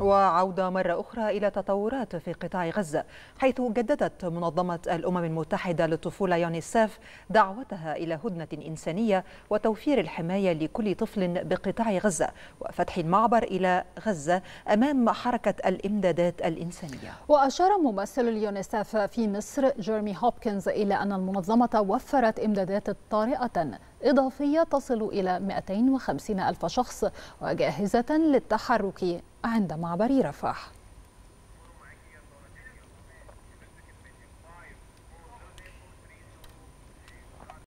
وعودة مرة أخرى إلى تطورات في قطاع غزة حيث جددت منظمة الأمم المتحدة للطفولة يونيسيف دعوتها إلى هدنة إنسانية وتوفير الحماية لكل طفل بقطاع غزة وفتح المعبر إلى غزة أمام حركة الإمدادات الإنسانية وأشار ممثل اليونيسيف في مصر جيرمي هوبكنز إلى أن المنظمة وفرت إمدادات طارئة إضافية تصل إلى 250 ألف شخص وجاهزة للتحرك عند معبر رفح